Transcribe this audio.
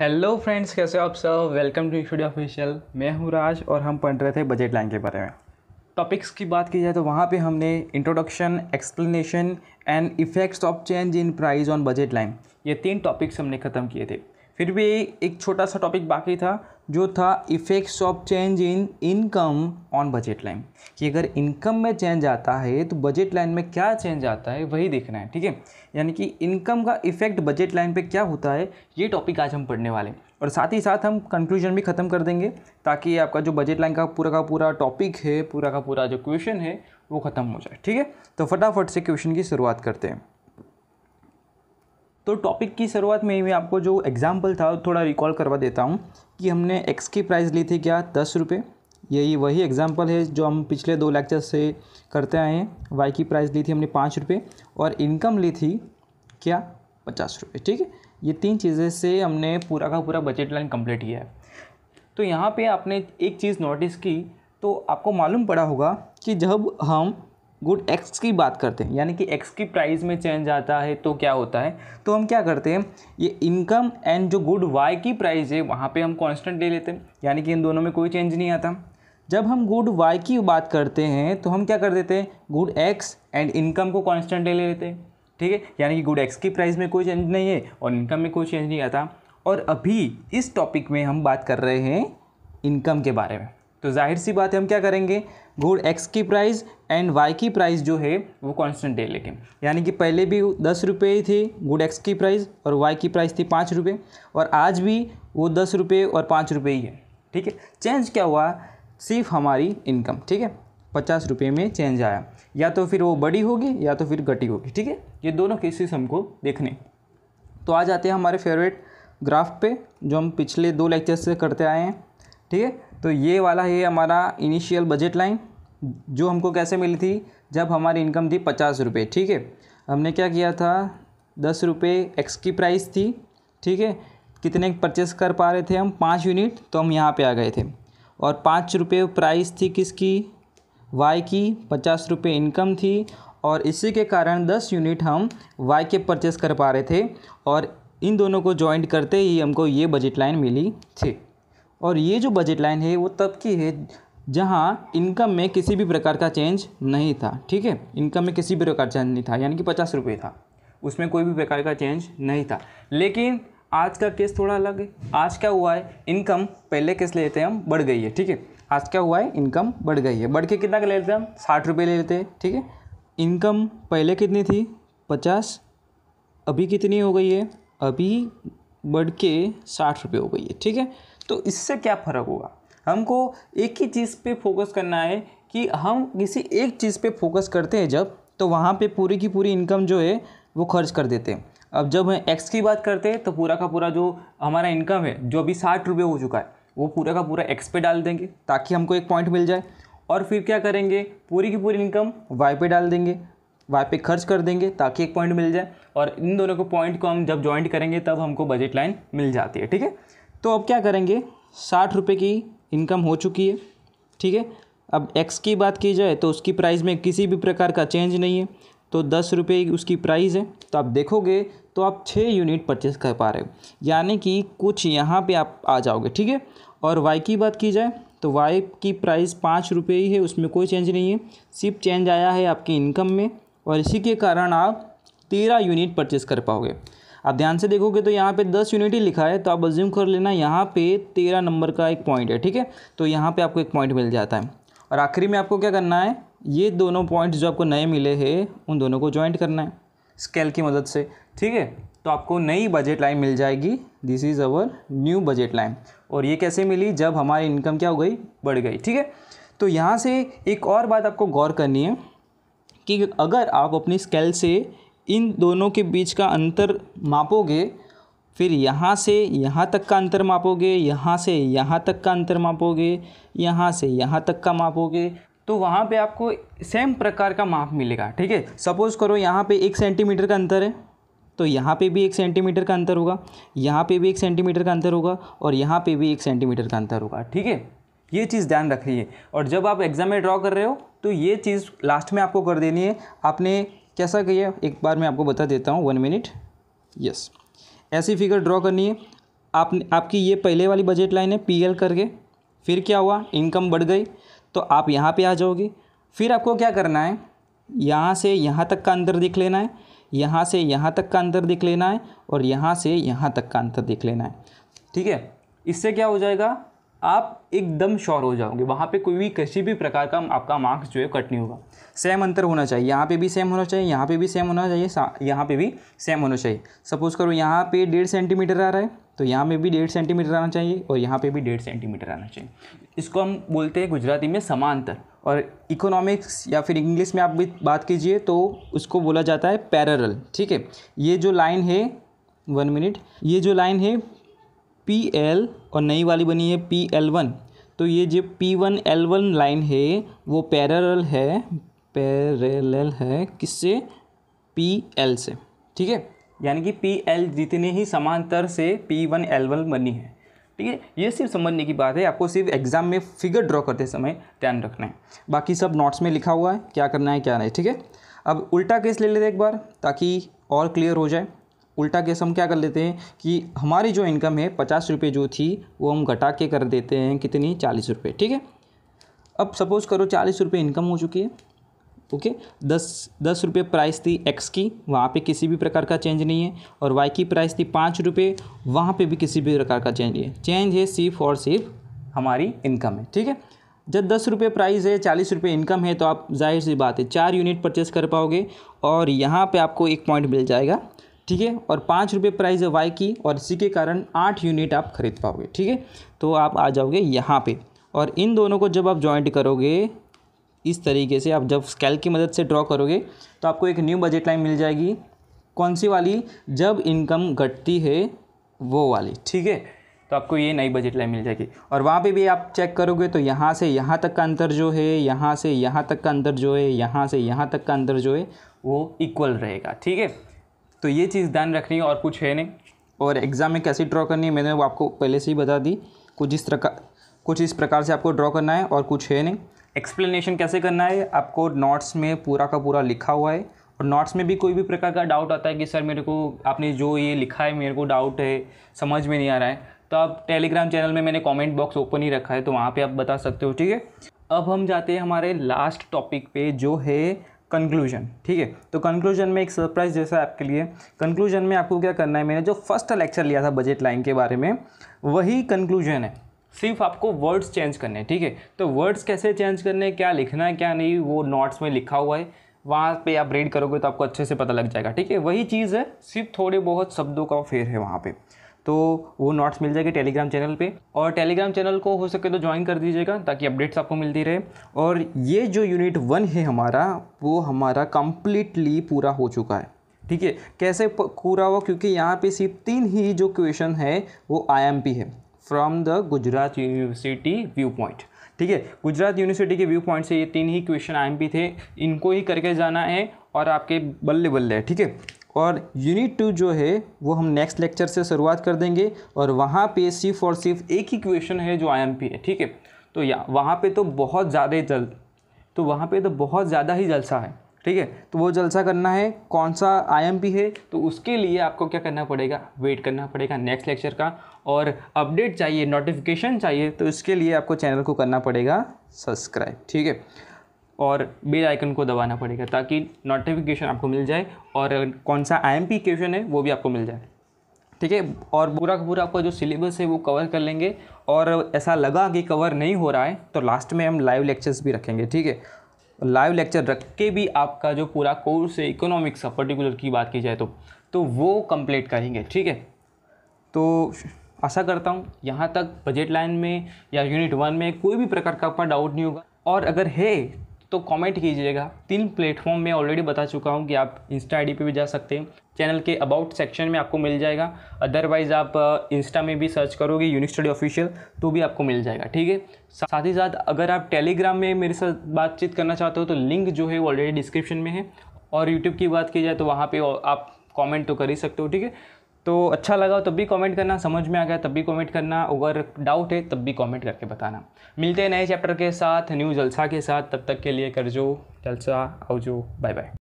hello friends कैसे हो आप सब वेलकम टू स्टूडियो ऑफिशियल मैं हूं राज और हम पढ़ रहे थे बजट लाइन के बारे में टॉपिक्स की बात की जाए तो वहाँ पे हमने introduction explanation and effects of change in price on budget line ये तीन टॉपिक्स हमने ख़त्म किए थे फिर भी एक छोटा सा टॉपिक बाकी था जो था effects of change in income on budget line कि अगर इनकम में चेंज आता है तो बजट लाइन में क्या चेंज आता है वही देखना है ठीक है यानी कि इनकम का इफेक्ट बजट लाइन पे क्या होता है ये टॉपिक आज हम पढ़ने वाले हैं और साथ ही साथ हम कंक्लूजन भी ख़त्म कर देंगे ताकि आपका जो बजट लाइन का पूरा का पूरा टॉपिक है पूरा का पूरा जो क्वेश्चन है वो ख़त्म हो जाए ठीक है तो फटाफट से क्वेश्चन की शुरुआत करते हैं तो टॉपिक की शुरुआत में मैं आपको जो एग्ज़ाम्पल था थोड़ा रिकॉल करवा देता हूँ कि हमने एक्स की प्राइस ली थी क्या दस रुपये यही वही एग्ज़ाम्पल है जो हम पिछले दो लेक्चर से करते आए हैं वाई की प्राइस ली थी हमने पाँच रुपये और इनकम ली थी क्या पचास रुपये ठीक है ये तीन चीज़ें से हमने पूरा का पूरा बजट लाइन कंप्लीट किया है तो यहाँ पे आपने एक चीज़ नोटिस की तो आपको मालूम पड़ा होगा कि जब हम गुड एक्स की बात करते हैं यानी कि एक्स की प्राइस में चेंज आता है तो क्या होता है तो हम क्या करते हैं ये इनकम एंड जो गुड वाई की प्राइस है वहाँ पे हम कांस्टेंट ले लेते हैं यानी कि इन दोनों में कोई चेंज नहीं आता जब हम गुड वाई की बात करते हैं तो हम क्या कर देते हैं गुड एक्स एंड इनकम को कॉन्स्टेंट ले लेते हैं ठीक है यानी कि गुड एक्स की प्राइस में कोई चेंज नहीं है और इनकम में कोई चेंज नहीं आता और अभी इस टॉपिक में हम बात कर रहे हैं इनकम के बारे में तो जाहिर सी बात है हम क्या करेंगे गुड़ एक्स की प्राइस एंड वाई की प्राइस जो है वो कांस्टेंट है लेकिन यानी कि पहले भी दस रुपये ही थी गुड़ एक्स की प्राइस और वाई की प्राइस थी पाँच रुपये और आज भी वो दस रुपये और पाँच रुपये ही है ठीक है चेंज क्या हुआ सिर्फ हमारी इनकम ठीक है पचास रुपये में चेंज आया या तो फिर वो बड़ी होगी या तो फिर घटी होगी ठीक है ये दोनों केसेस हमको देखने तो आ जाते हैं हमारे फेवरेट ग्राफ पे जो हम पिछले दो लेक्चर से करते आए हैं ठीक है तो ये वाला है हमारा इनिशियल बजट लाइन जो हमको कैसे मिली थी जब हमारी इनकम थी पचास रुपये ठीक है हमने क्या किया था दस रुपये एक्स की प्राइस थी ठीक है कितने परचेस कर पा रहे थे हम पाँच यूनिट तो हम यहाँ पे आ गए थे और पाँच रुपये प्राइस थी किसकी वाई की पचास रुपये इनकम थी और इसी के कारण दस यूनिट हम वाई के परचेस कर पा रहे थे और इन दोनों को जॉइंट करते ही हमको ये बजट लाइन मिली थी और ये जो बजट लाइन है वो तब की है जहाँ इनकम में किसी भी प्रकार का चेंज नहीं था ठीक है इनकम में किसी भी प्रकार का नहीं था यानी कि पचास रुपये था उसमें कोई भी प्रकार का चेंज नहीं था लेकिन आज का केस थोड़ा अलग है आज क्या हुआ है इनकम पहले केस लेते हैं हम बढ़ गई है ठीक है आज क्या हुआ है इनकम बढ़ गई है बढ़ के कितना का ले लेते हैं हम साठ रुपये ले लेते हैं ठीक है इनकम पहले कितनी थी पचास अभी कितनी हो गई है अभी बढ़ के साठ रुपये हो गई है ठीक है तो इससे क्या फ़र्क होगा हमको एक ही चीज़ पे फोकस करना है कि हम किसी एक चीज़ पे फोकस करते हैं जब तो वहाँ पे पूरी की पूरी इनकम जो है वो खर्च कर देते हैं अब जब हम एक्स की बात करते हैं तो पूरा का पूरा जो हमारा इनकम है जो अभी साठ रुपये हो चुका है वो पूरा का पूरा एक्स पे डाल देंगे ताकि हमको एक पॉइंट मिल जाए और फिर क्या करेंगे पूरी की पूरी इनकम वाई पे डाल देंगे वाई पे खर्च कर देंगे ताकि एक पॉइंट मिल जाए और इन दोनों को पॉइंट को हम जब ज्वाइंट करेंगे तब हमको बजट लाइन मिल जाती है ठीक है तो अब क्या करेंगे साठ रुपये की इनकम हो चुकी है ठीक है अब एक्स की बात की जाए तो उसकी प्राइस में किसी भी प्रकार का चेंज नहीं है तो दस रुपये उसकी प्राइस है तो आप देखोगे तो आप छः यूनिट परचेस कर पा रहे हो यानी कि कुछ यहाँ पे आप आ जाओगे ठीक है और वाई की बात की जाए तो वाई की प्राइस पाँच रुपये ही है उसमें कोई चेंज नहीं है सिर्फ चेंज आया है आपकी इनकम में और इसी के कारण आप तेरह यूनिट परचेस कर पाओगे आप ध्यान से देखोगे तो यहाँ पे दस यूनिट ही लिखा है तो आप अज्यूम कर लेना यहाँ पे तेरह नंबर का एक पॉइंट है ठीक है तो यहाँ पे आपको एक पॉइंट मिल जाता है और आखिरी में आपको क्या करना है ये दोनों पॉइंट्स जो आपको नए मिले हैं उन दोनों को ज्वाइंट करना है स्केल की मदद से ठीक है तो आपको नई बजट लाइन मिल जाएगी this is our new budget line और ये कैसे मिली जब हमारी इनकम क्या हो गई बढ़ गई ठीक है तो यहाँ से एक और बात आपको गौर करनी है कि अगर आप अपनी स्केल से इन दोनों के बीच का अंतर मापोगे फिर यहाँ से यहाँ तक का अंतर मापोगे यहाँ से यहाँ तक का अंतर मापोगे यहाँ से यहाँ तक का मापोगे तो वहाँ पे आपको सेम प्रकार का माप मिलेगा ठीक है सपोज़ करो यहाँ पे एक सेंटीमीटर का अंतर है तो यहाँ पे भी एक सेंटीमीटर का अंतर होगा यहाँ पे भी एक सेंटीमीटर का अंतर होगा और यहाँ पे भी एक सेंटीमीटर का अंतर होगा ठीक है ये चीज़ ध्यान रखिए और जब आप एग्ज़ाम में ड्रॉ कर रहे हो तो ये चीज़ लास्ट में आपको कर देनी है आपने कैसा है एक बार मैं आपको बता देता हूँ वन मिनट यस ऐसी फिगर ड्रॉ करनी है आपने आपकी ये पहले वाली बजट लाइन है पीएल करके फिर क्या हुआ इनकम बढ़ गई तो आप यहाँ पे आ जाओगे फिर आपको क्या करना है यहाँ से यहाँ तक का अंतर दिख लेना है यहाँ से यहाँ तक का अंतर दिख लेना है और यहाँ से यहाँ तक का अंतर दिख लेना है ठीक है इससे क्या हो जाएगा आप एकदम श्योर हो जाओगे वहाँ पे कोई भी किसी भी प्रकार का आपका मार्क्स जो है कट नहीं होगा सेम अंतर होना चाहिए यहाँ पे भी सेम होना चाहिए यहाँ पे भी सेम होना चाहिए यहाँ पे भी सेम होना चाहिए सपोज़ करो यहाँ पे डेढ़ सेंटीमीटर आ रहा है तो यहाँ पे भी डेढ़ सेंटीमीटर आना चाहिए और यहाँ पर भी डेढ़ सेंटीमीटर आना चाहिए इसको हम बोलते हैं गुजराती में समांतर और इकोनॉमिक्स या फिर इंग्लिश में आप भी बात कीजिए तो उसको बोला जाता है पैरल ठीक है ये जो लाइन है वन मिनट ये जो लाइन है पी एल और नई वाली बनी है पी एल वन तो ये जो P one L one line है वो पैरल है पैरेलल है किससे पी एल से ठीक है यानी कि पी एल जितने ही समांतर से पी वन एल वन बनी है ठीक है ये सिर्फ समझने की बात है आपको सिर्फ एग्जाम में फिगर ड्रॉ करते समय ध्यान रखना है बाकी सब नोट्स में लिखा हुआ है क्या करना है क्या नहीं ठीक है अब उल्टा केस ले लेते एक बार ताकि और क्लियर हो जाए उल्टा केस हम क्या कर लेते हैं कि हमारी जो इनकम है पचास रुपये जो थी वो हम घटा के कर देते हैं कितनी चालीस रुपये ठीक है अब सपोज़ करो चालीस रुपये इनकम हो चुकी है ओके दस दस रुपये प्राइस थी एक्स की वहाँ पे किसी भी प्रकार का चेंज नहीं है और वाई की प्राइस थी पाँच रुपये वहाँ पर भी किसी भी प्रकार का चेंज नहीं है चेंज है सिर्फ और सिर्फ हमारी इनकम है ठीक है जब दस रुपये प्राइस है चालीस रुपये इनकम है तो आप जाहिर सी बात है चार यूनिट परचेस कर पाओगे और यहाँ पे आपको एक पॉइंट मिल जाएगा ठीक है और पाँच रुपये प्राइस है वाई की और इसी के कारण आठ यूनिट आप खरीद पाओगे ठीक है तो आप आ जाओगे यहाँ पे और इन दोनों को जब आप ज्वाइंट करोगे इस तरीके से आप जब स्केल की मदद से ड्रॉ करोगे तो आपको एक न्यू बजट लाइन मिल जाएगी कौन सी वाली जब इनकम घटती है वो वाली ठीक है तो आपको ये नई बजट लाइन मिल जाएगी और वहाँ पे भी आप चेक करोगे तो यहाँ से यहाँ तक का अंतर जो है यहाँ से यहाँ तक का अंतर जो है यहाँ से यहाँ तक का अंतर जो है वो इक्वल रहेगा ठीक है तो ये चीज़ ध्यान रखनी है और कुछ है नहीं और एग्ज़ाम में कैसे ड्रॉ करनी है मैंने वो आपको पहले से ही बता दी कुछ इस प्रकार कुछ इस प्रकार से आपको ड्रॉ करना है और कुछ है नहीं एक्सप्लेनेशन कैसे करना है आपको नोट्स में पूरा का पूरा लिखा हुआ है और नोट्स में भी कोई भी प्रकार का डाउट आता है कि सर मेरे को आपने जो ये लिखा है मेरे को डाउट है समझ में नहीं आ रहा है तो आप टेलीग्राम चैनल में मैंने कमेंट बॉक्स ओपन ही रखा है तो वहाँ पे आप बता सकते हो ठीक है अब हम जाते हैं हमारे लास्ट टॉपिक पे जो है कंक्लूजन ठीक है तो कंक्लूजन में एक सरप्राइज जैसा आपके लिए कंक्लूजन में आपको क्या करना है मैंने जो फर्स्ट लेक्चर लिया था बजट लाइन के बारे में वही कंक्लूजन है सिर्फ आपको वर्ड्स चेंज करने हैं ठीक है तो वर्ड्स कैसे चेंज करने क्या लिखना है क्या नहीं वो नोट्स में लिखा हुआ है वहाँ पे आप रीड करोगे तो आपको अच्छे से पता लग जाएगा ठीक है वही चीज़ है सिर्फ थोड़े बहुत शब्दों का फेर है वहाँ पे तो वो नोट्स मिल जाएगी टेलीग्राम चैनल पे और टेलीग्राम चैनल को हो सके तो ज्वाइन कर दीजिएगा ताकि अपडेट्स आपको मिलती रहे और ये जो यूनिट वन है हमारा वो हमारा कम्प्लीटली पूरा हो चुका है ठीक है कैसे पूरा हुआ क्योंकि यहाँ पे सिर्फ तीन ही जो क्वेश्चन है वो आई है from the Gujarat university view point ठीक है गुजरात यूनिवर्सिटी के व्यू पॉइंट से ये तीन ही क्वेश्चन आई थे इनको ही करके जाना है और आपके बल्ले बल्ले है ठीक है और यूनिट टू जो है वो हम नेक्स्ट लेक्चर से शुरुआत कर देंगे और वहाँ पे सिर्फ और सिर्फ एक ही क्वेश्चन है जो आईएमपी है ठीक है तो या वहाँ पे तो बहुत ज़्यादा जल तो वहाँ पे तो बहुत ज़्यादा ही जलसा है ठीक है तो वो जलसा करना है कौन सा आईएमपी है तो उसके लिए आपको क्या करना पड़ेगा वेट करना पड़ेगा नेक्स्ट लेक्चर का और अपडेट चाहिए नोटिफिकेशन चाहिए तो इसके लिए आपको चैनल को करना पड़ेगा सब्सक्राइब ठीक है और बेल आइकन को दबाना पड़ेगा ताकि नोटिफिकेशन आपको मिल जाए और कौन सा आई क्वेश्चन है वो भी आपको मिल जाए ठीक है और पूरा का पूरा आपका जो सिलेबस है वो कवर कर लेंगे और ऐसा लगा कि कवर नहीं हो रहा है तो लास्ट में हम लाइव लेक्चर्स भी रखेंगे ठीक है लाइव लेक्चर रख के भी आपका जो पूरा कोर्स है इकोनॉमिक्स का पर्टिकुलर की बात की जाए तो तो वो कंप्लीट करेंगे ठीक है तो आशा करता हूँ यहाँ तक बजट लाइन में या यूनिट वन में कोई भी प्रकार का आपका डाउट नहीं होगा और अगर है तो कमेंट कीजिएगा तीन प्लेटफॉर्म में ऑलरेडी बता चुका हूँ कि आप इंस्टा आईडी पे भी जा सकते हैं चैनल के अबाउट सेक्शन में आपको मिल जाएगा अदरवाइज़ आप इंस्टा में भी सर्च करोगे यूनिक स्टडी ऑफिशियल तो भी आपको मिल जाएगा ठीक है साथ ही साथ अगर आप टेलीग्राम में मेरे साथ बातचीत करना चाहते हो तो लिंक जो है वो ऑलरेडी डिस्क्रिप्शन में है और यूट्यूब की बात की जाए तो वहाँ पर आप कॉमेंट तो कर ही सकते हो ठीक है तो अच्छा लगा तब भी कमेंट करना समझ में आ गया तब भी कमेंट करना अगर डाउट है तब भी कमेंट करके बताना मिलते हैं नए चैप्टर के साथ न्यू जलसा के साथ तब तक के लिए कर जो जलसा आओ जो बाय बाय